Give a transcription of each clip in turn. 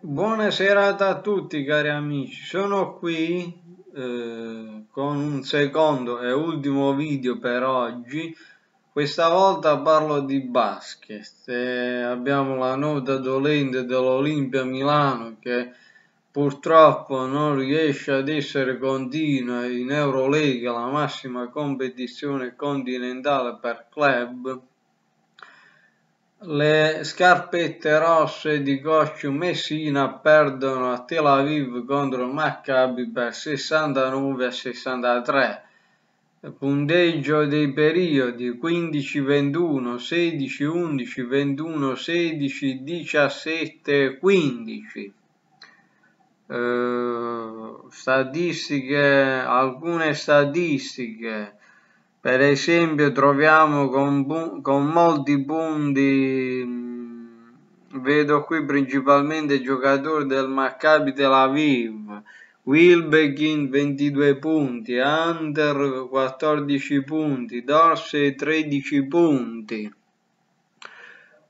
Buona serata a tutti cari amici, sono qui eh, con un secondo e ultimo video per oggi. Questa volta parlo di basket. Eh, abbiamo la nota dolente dell'Olimpia Milano che purtroppo non riesce ad essere continua in Eurolega, la massima competizione continentale per club le scarpette rosse di Goccio Messina perdono a Tel Aviv contro Maccabi per 69 63. Punteggio dei periodi 15-21, 16-11, 21-16, 17-15. statistiche, alcune statistiche per esempio troviamo con, con molti punti, mm, vedo qui principalmente giocatori del Maccabi Tel Aviv, Wilbekin 22 punti, Hunter 14 punti, Dorsey 13 punti.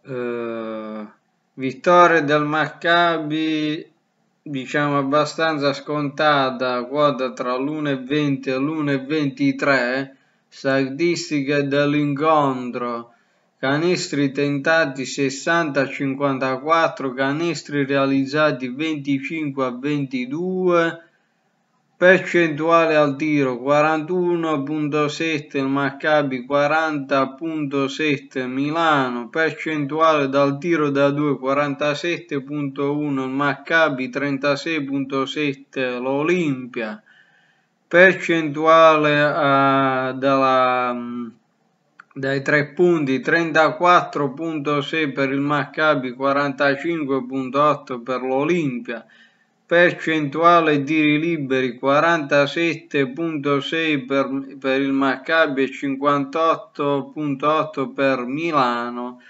Uh, vittoria del Maccabi diciamo abbastanza scontata, quota tra l'1,20 e l'1,23 statistiche dell'incontro canestri tentati 60 a 54 canestri realizzati 25 a 22 percentuale al tiro 41.7 il Maccabi 40.7 Milano percentuale dal tiro da 2 47.1 il Maccabi 36.7 l'Olimpia percentuale uh, eh, dalla, mm, dai tre punti 34.6 per il Maccabi 45.8 per l'Olimpia percentuale di liberi 47.6 per, per il Maccabi e 58.8 per Milano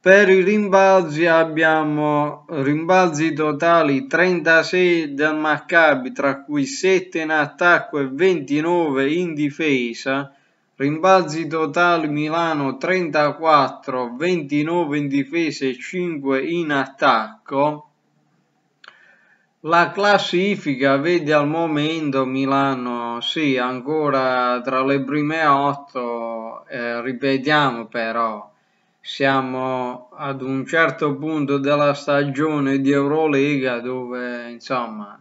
per i rimbalzi abbiamo rimbalzi totali 36 del Maccabi, tra cui 7 in attacco e 29 in difesa. Rimbalzi totali Milano 34, 29 in difesa e 5 in attacco. La classifica vede al momento Milano, sì, ancora tra le prime 8, eh, ripetiamo però, siamo ad un certo punto della stagione di Eurolega dove insomma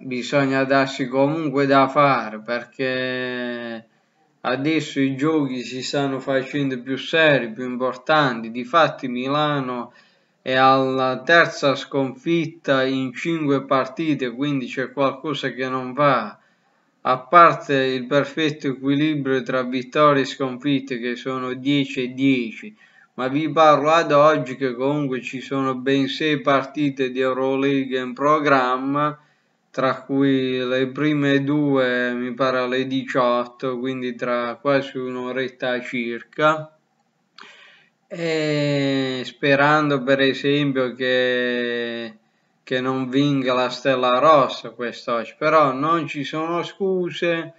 bisogna darsi comunque da fare perché adesso i giochi si stanno facendo più seri, più importanti. Difatti Milano è alla terza sconfitta in cinque partite, quindi c'è qualcosa che non va. A parte il perfetto equilibrio tra vittorie e sconfitte che sono 10 e 10 ma vi parlo ad oggi che comunque ci sono ben sei partite di Euroleague in programma, tra cui le prime due mi pare alle 18, quindi tra quasi un'oretta circa. E sperando per esempio che, che non vinca la Stella Rossa quest'oggi, però non ci sono scuse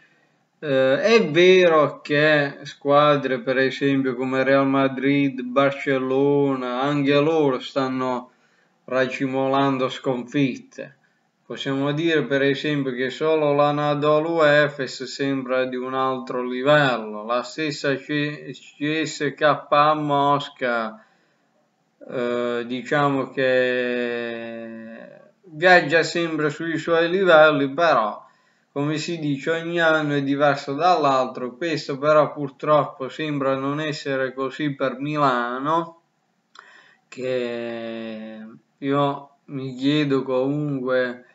eh, è vero che squadre per esempio come Real Madrid, Barcellona, anche loro stanno racimolando sconfitte. Possiamo dire per esempio che solo la l'Anadolu Efes sembra di un altro livello, la stessa CSK Mosca eh, diciamo che viaggia sempre sui suoi livelli però come si dice ogni anno è diverso dall'altro, questo però purtroppo sembra non essere così per Milano, che io mi chiedo comunque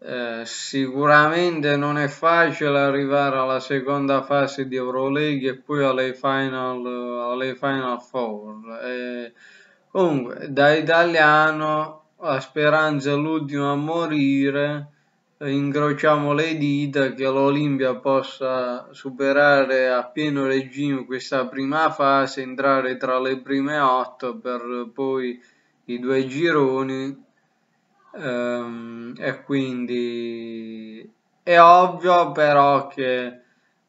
eh, sicuramente non è facile arrivare alla seconda fase di Euroleague e poi alle Final, alle final Four. Eh, comunque, da italiano la speranza è l'ultima a morire Incrociamo le dita che l'Olimpia possa superare a pieno regime questa prima fase, entrare tra le prime otto per poi i due gironi ehm, e quindi è ovvio però che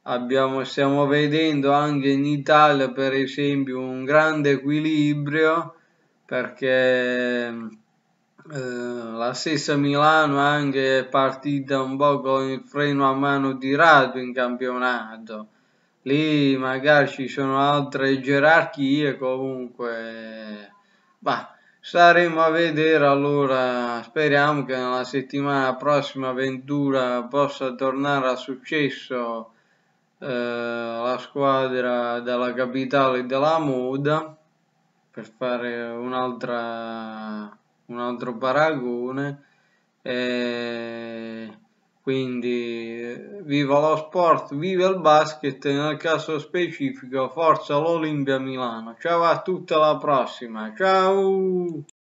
abbiamo, stiamo vedendo anche in Italia per esempio un grande equilibrio perché eh, la stessa Milano è anche partita un po' con il freno a mano tirato in campionato. Lì magari ci sono altre gerarchie, comunque... Bah, staremo a vedere allora speriamo che nella settimana prossima Ventura possa tornare a successo eh, la squadra della capitale della moda per fare un'altra un altro paragone eh, quindi viva lo sport, viva il basket nel caso specifico forza l'Olimpia Milano ciao a tutti alla prossima ciao